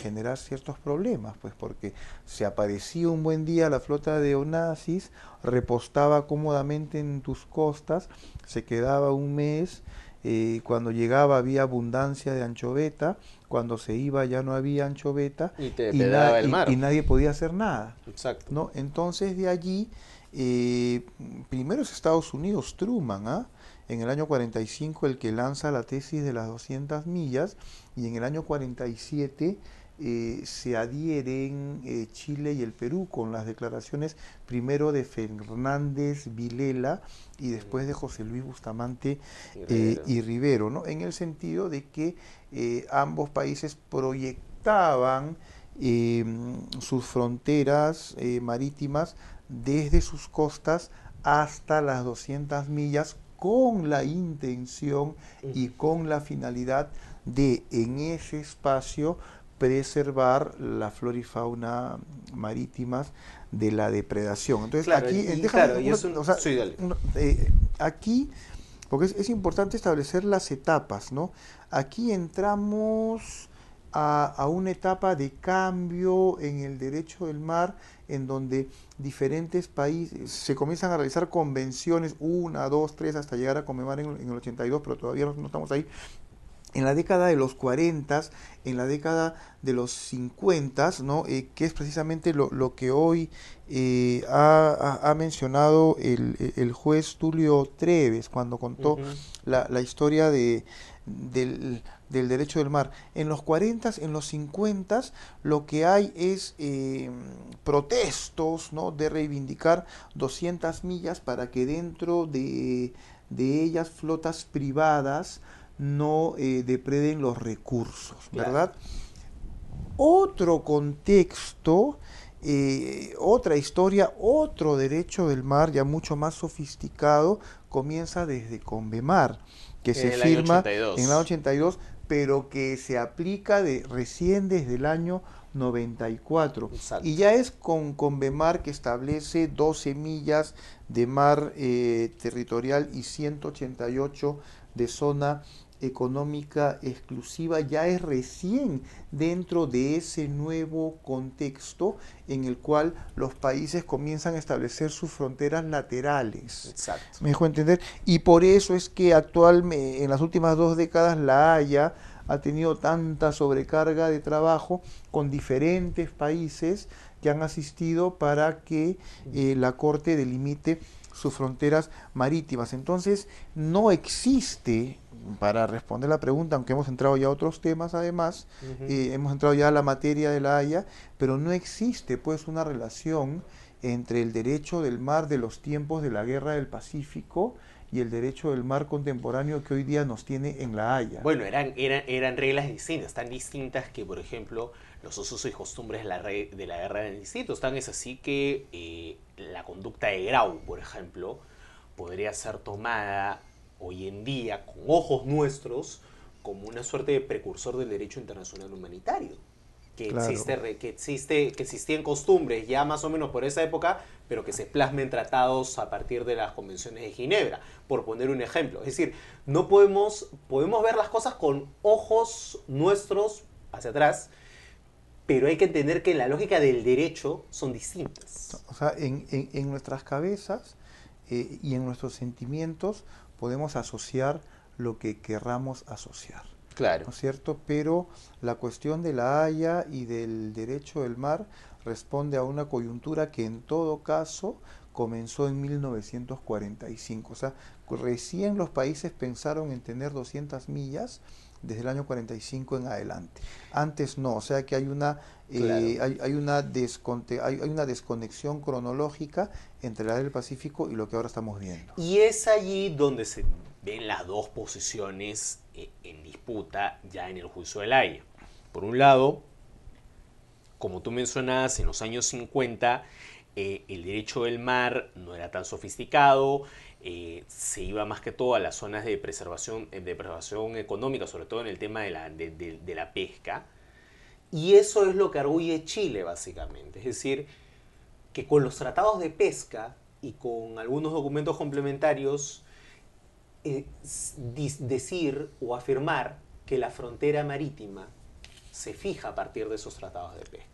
generar ciertos problemas, pues porque se aparecía un buen día la flota de Onassis, repostaba cómodamente en tus costas, se quedaba un mes, eh, cuando llegaba había abundancia de anchoveta, cuando se iba ya no había anchoveta y, nadie podía hacer nada. Exacto. ¿no? Entonces de allí, eh, primero es Estados Unidos, Truman, ¿ah? en el año 45 el que lanza la tesis de las 200 millas y en el año 47 eh, se adhieren eh, Chile y el Perú con las declaraciones primero de Fernández Vilela y después de José Luis Bustamante y eh, Rivero, en el sentido de que ambos países proyectaban sus fronteras marítimas desde sus costas hasta las 200 millas con la intención y con la finalidad de en ese espacio preservar la flora y fauna marítimas de la depredación. Entonces, aquí, aquí, porque es, importante establecer las etapas, ¿no? Aquí entramos a, una etapa de cambio en el derecho del mar, en donde diferentes países se comienzan a realizar convenciones, una, dos, tres, hasta llegar a conmemorar en, el 82, pero todavía no estamos ahí, en la década de los 40, en la década de los 50, ¿no? Eh, que es precisamente lo, que hoy eh, ha, mencionado el, juez Tulio Treves cuando contó la, historia de, del, derecho del mar. En los 40, en los 50, lo que hay es em, protestos ¿no? de reivindicar 200 millas para que dentro de, de ellas flotas privadas, no eh, depreden los recursos, ¿verdad? Otro contexto, eh, otra historia, otro derecho del mar ya mucho más sofisticado, comienza desde Convemar, que se firma en el año 82, pero que se aplica de, recién desde el año 94. Y ya es con Convemar que establece 12 millas de mar eh, territorial y 188 de zona económica exclusiva ya es recién dentro de ese nuevo contexto en el cual los países comienzan a establecer sus fronteras laterales. Exacto. Me dejó entender. Y por eso es que actualmente, en las últimas dos décadas, la Haya ha tenido tanta sobrecarga de trabajo con diferentes países que han asistido para que eh, la Corte delimite sus fronteras marítimas. Entonces, no existe para responder la pregunta, aunque hemos entrado ya a otros temas además, y hemos entrado ya a la materia de la Haya, pero no existe pues una relación entre el derecho del mar de los tiempos de la guerra del Pacífico y el derecho del mar contemporáneo que hoy día nos tiene en La Haya. Bueno, eran, eran, eran reglas distintas, tan distintas que, por ejemplo, los usos y costumbres de la, de la guerra del distintos. Tan es así que eh, la conducta de Grau, por ejemplo, podría ser tomada hoy en día con ojos nuestros como una suerte de precursor del derecho internacional humanitario. Que, existe, que, existe, que existían costumbres ya más o menos por esa época, pero que se plasmen tratados a partir de las convenciones de Ginebra, por poner un ejemplo. Es decir, no podemos, podemos ver las cosas con ojos nuestros hacia atrás, pero hay que entender que la lógica del derecho son distintas. O sea, en, nuestras cabezas eh, y en nuestros sentimientos podemos asociar lo que querramos asociar. Claro. ¿No es cierto? Pero la cuestión de la Haya y del derecho del mar responde a una coyuntura que en todo caso comenzó en 1945. O sea, recién los países pensaron en tener 200 millas desde el año 45 en adelante. Antes no, o sea que hay una eh, hay, una desconexión cronológica entre la del Pacífico y lo que ahora estamos viendo. Y es allí donde se ven las dos posiciones eh, en disputa ya en el juicio del aire. Por un lado, como tú mencionabas, en los años 50 eh, el derecho del mar no era tan sofisticado, se iba más que todo a las zonas de preservación, de preservación económica, sobre todo en el tema de la pesca. Y eso es lo que arguye Chile, básicamente. Es decir, que con los tratados de pesca y con algunos documentos complementarios, eh, decir o afirmar que la frontera marítima se fija a partir de esos tratados de pesca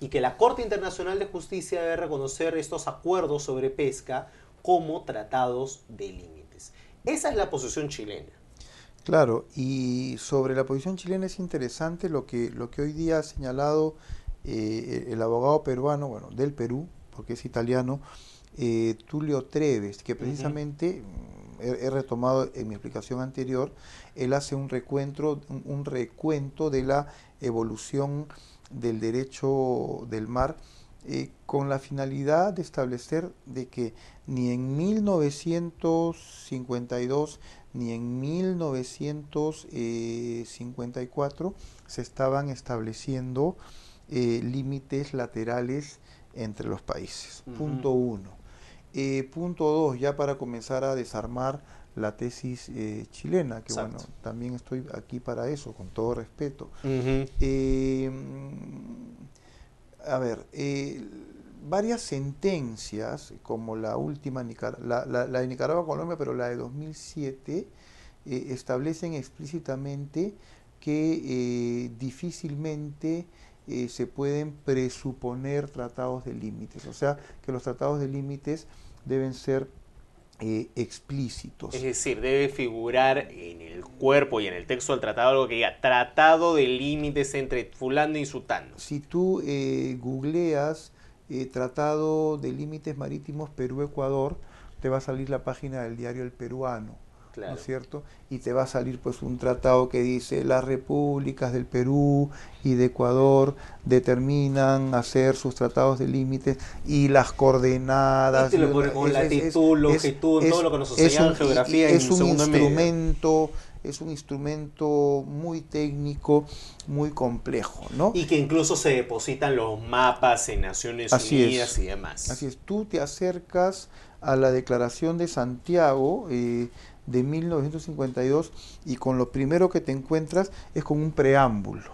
y que la Corte Internacional de Justicia debe reconocer estos acuerdos sobre pesca como tratados de límites. Esa es la posición chilena. Claro, y sobre la posición chilena es interesante lo que, lo que hoy día ha señalado eh, el abogado peruano, bueno, del Perú, porque es italiano, eh, Tulio Treves, que precisamente mm, he, retomado en mi explicación anterior, él hace un recuento, un, recuento de la evolución del derecho del mar eh, con la finalidad de establecer de que ni en 1952 ni en 1954 eh, se estaban estableciendo eh, límites laterales entre los países. Punto uno. Eh, punto dos, ya para comenzar a desarmar la tesis chilena, que bueno, también estoy aquí para eso, con todo respeto. a ver, varias sentencias, como la última, la, la, de Nicaragua-Colombia, pero la de 2007, eh, establecen explícitamente que eh, difícilmente eh, se pueden presuponer tratados de límites, o sea, que los tratados de límites deben ser explícitos. Es decir, debe figurar en el cuerpo y en el texto del tratado algo que diga tratado de límites entre fulano y sutano. Si tú eh, googleas eh, tratado de Límites Marítimos Perú-Ecuador, te va a salir la página del diario El Peruano, ¿no es cierto? Y te va a salir pues un tratado que dice las repúblicas del Perú y de Ecuador determinan hacer sus tratados de límites y las coordenadas. Este longitud, todo lo que nos geografía. Es, un instrumento es un instrumento muy técnico, muy complejo, ¿no? Y que incluso se depositan los mapas en Naciones Unidas y demás. Así es, tú te acercas a la Declaración de Santiago eh, de 1952 y con lo primero que te encuentras es con un preámbulo.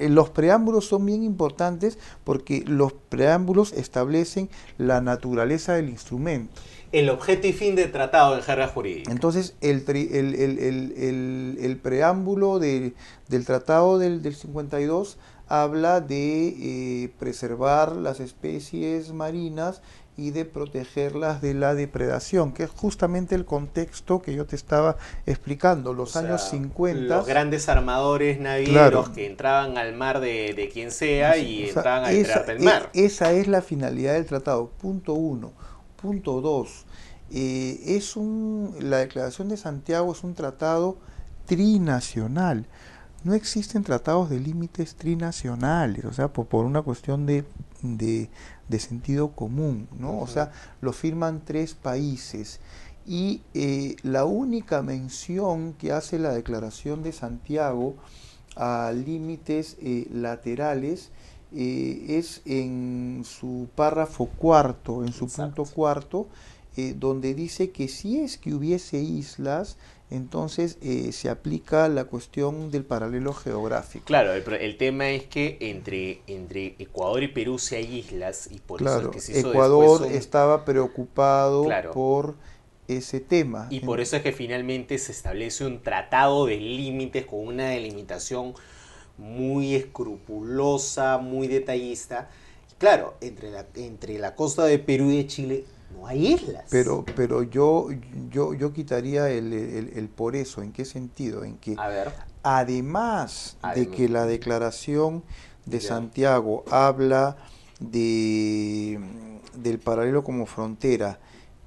los preámbulos son bien importantes porque los preámbulos establecen la naturaleza del instrumento el objeto y fin del tratado de jerga jurídica. Entonces, el, preámbulo del tratado del, 52 habla de eh, preservar las especies marinas y de protegerlas de la depredación, que es justamente el contexto que yo te estaba explicando, los años 50. Los grandes armadores navieros que entraban al mar de, quien sea y entraban a depredar el mar. E, esa es la finalidad del tratado, punto uno. Punto 2. Eh, es la Declaración de Santiago es un tratado trinacional. No existen tratados de límites trinacionales, o sea, por, una cuestión de, sentido común, ¿no? O sea, lo firman tres países. Y eh, la única mención que hace la Declaración de Santiago a límites eh, laterales es en su párrafo cuarto, en su punto cuarto, eh, donde dice que si es que hubiese islas, entonces eh, se aplica la cuestión del paralelo geográfico. Claro, el, tema es que entre, entre Ecuador y Perú se hay islas y por eso que se Ecuador estaba preocupado por ese tema. Y por eso es que finalmente se establece un tratado de límites con una delimitación muy escrupulosa, muy detallista. Claro, entre la, entre la costa de Perú y de Chile no hay islas. Pero, pero yo, yo, yo quitaría el, por eso, ¿en qué sentido? En que además de que la declaración de Santiago habla de, del paralelo como frontera,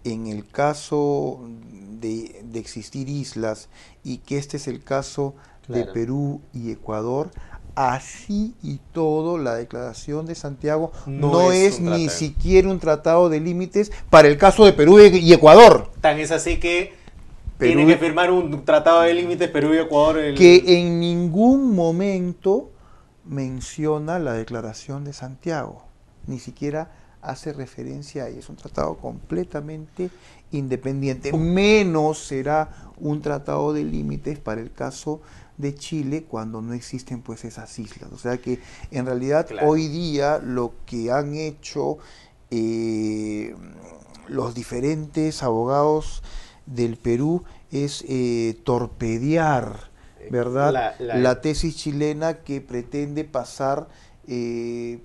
en el caso de, de, existir islas y que este es el caso de Perú y Ecuador. Así y todo, la declaración de Santiago no, es, ni siquiera un tratado de límites para el caso de Perú y Ecuador. Tan es así que que firmar un tratado de límites Perú y Ecuador. Que en ningún momento menciona la declaración de Santiago, ni siquiera hace referencia a Es un tratado completamente independiente, menos será un tratado de límites para el caso de Chile cuando no existen pues esas islas. O sea que en realidad hoy día lo que han hecho eh, los diferentes abogados del Perú es eh, torpedear, eh, ¿verdad? La, tesis chilena que pretende pasar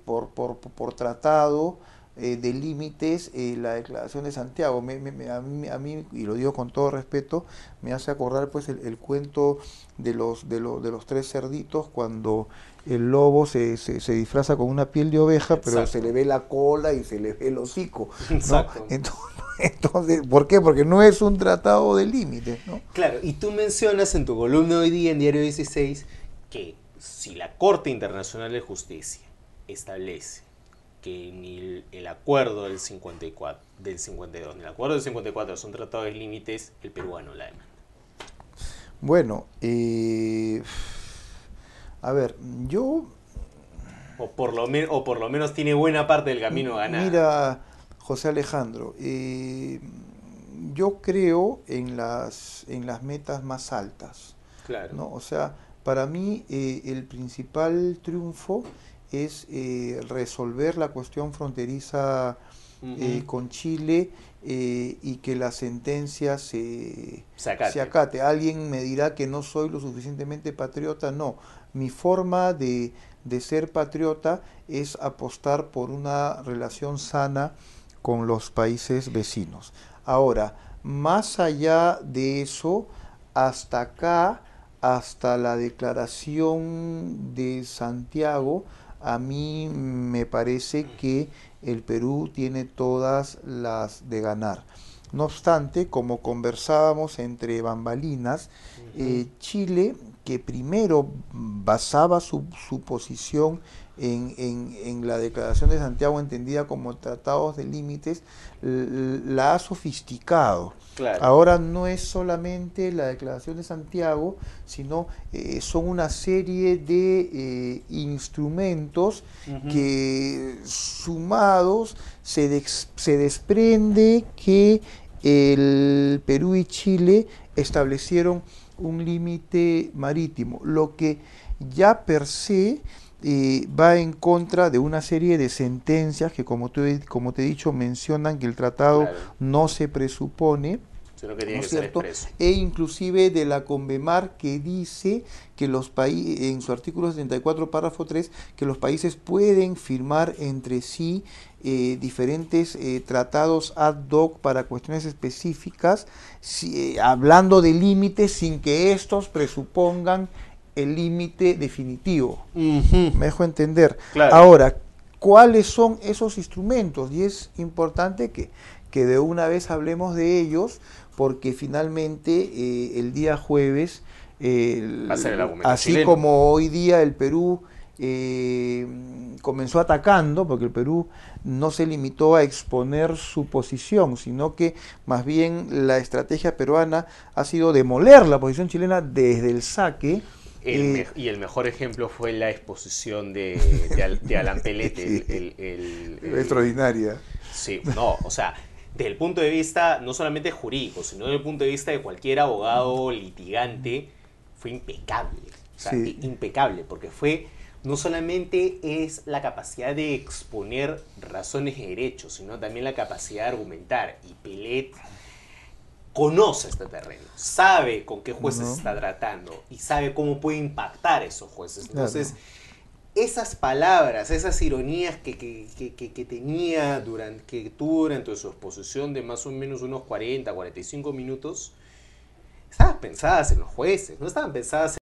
por, por, por tratado eh, de límites eh, la declaración de Santiago. a, mí, y lo digo con todo respeto, me hace acordar pues el, cuento de los, de, lo, de los tres cerditos cuando el lobo se, se, disfraza con una piel de oveja, pero se le ve la cola y se le ve el hocico. Entonces, entonces, ¿por qué? Porque no es un tratado de límites. ¿no? Claro, y tú mencionas en tu columna hoy día en Diario 16 que si la Corte Internacional de Justicia establece que ni el, acuerdo del, 54, del 52 ni el acuerdo del 54 son tratados de límites, el peruano la demanda. Bueno, eh, a ver, yo... O por, lo menos tiene buena parte del camino ganado. Mira, José Alejandro, eh, yo creo en las, en las metas más altas. Claro. O sea, para mí eh, el principal triunfo es eh, resolver la cuestión fronteriza eh, con Chile eh, y que la sentencia se, acate. acate. Alguien me dirá que no soy lo suficientemente patriota, no. Mi forma de ser patriota es apostar por una relación sana con los países vecinos. Ahora, más allá de eso, hasta acá, hasta la declaración de Santiago, a mí me parece que el Perú tiene todas las de ganar. No obstante, como conversábamos entre bambalinas, eh, Chile, que primero basaba su, su posición en, la Declaración de Santiago, entendida como tratados de límites, la ha sofisticado. Ahora no es solamente la Declaración de Santiago, sino eh, son una serie de eh, instrumentos que sumados se, se desprende que el Perú y Chile establecieron un límite marítimo, lo que ya per se va en contra de una serie de sentencias que, como, tú, como te he dicho, mencionan que el tratado no se presupone. ¿no cierto? e inclusive de la Convemar que dice que los países, en su artículo 74, párrafo 3, que los países pueden firmar entre sí eh, diferentes eh, tratados ad hoc para cuestiones específicas, eh, hablando de límites sin que estos presupongan el límite definitivo. Me dejo entender. Ahora, ¿cuáles son esos instrumentos? Y es importante que, que de una vez hablemos de ellos, porque finalmente eh, el día jueves, así como hoy día el Perú eh, comenzó atacando, porque el Perú no se limitó a exponer su posición, sino que más bien la estrategia peruana ha sido demoler la posición chilena desde el saque y, el mejor ejemplo fue la exposición de, de, Alan El, extraordinaria. Sí, no, o sea, desde el punto de vista no solamente jurídico, sino desde el punto de vista de cualquier abogado litigante, fue impecable. O sea, impecable, porque fue no solamente es la capacidad de exponer razones de derecho, sino también la capacidad de argumentar. Y Pellet conoce este terreno, sabe con qué jueces está tratando y sabe cómo puede impactar esos jueces. Entonces, esas palabras, esas ironías que, que, que, que, tenía durante, que tuvo durante su exposición de más o menos unos 40, 45 minutos, estaban pensadas en los jueces, no estaban pensadas en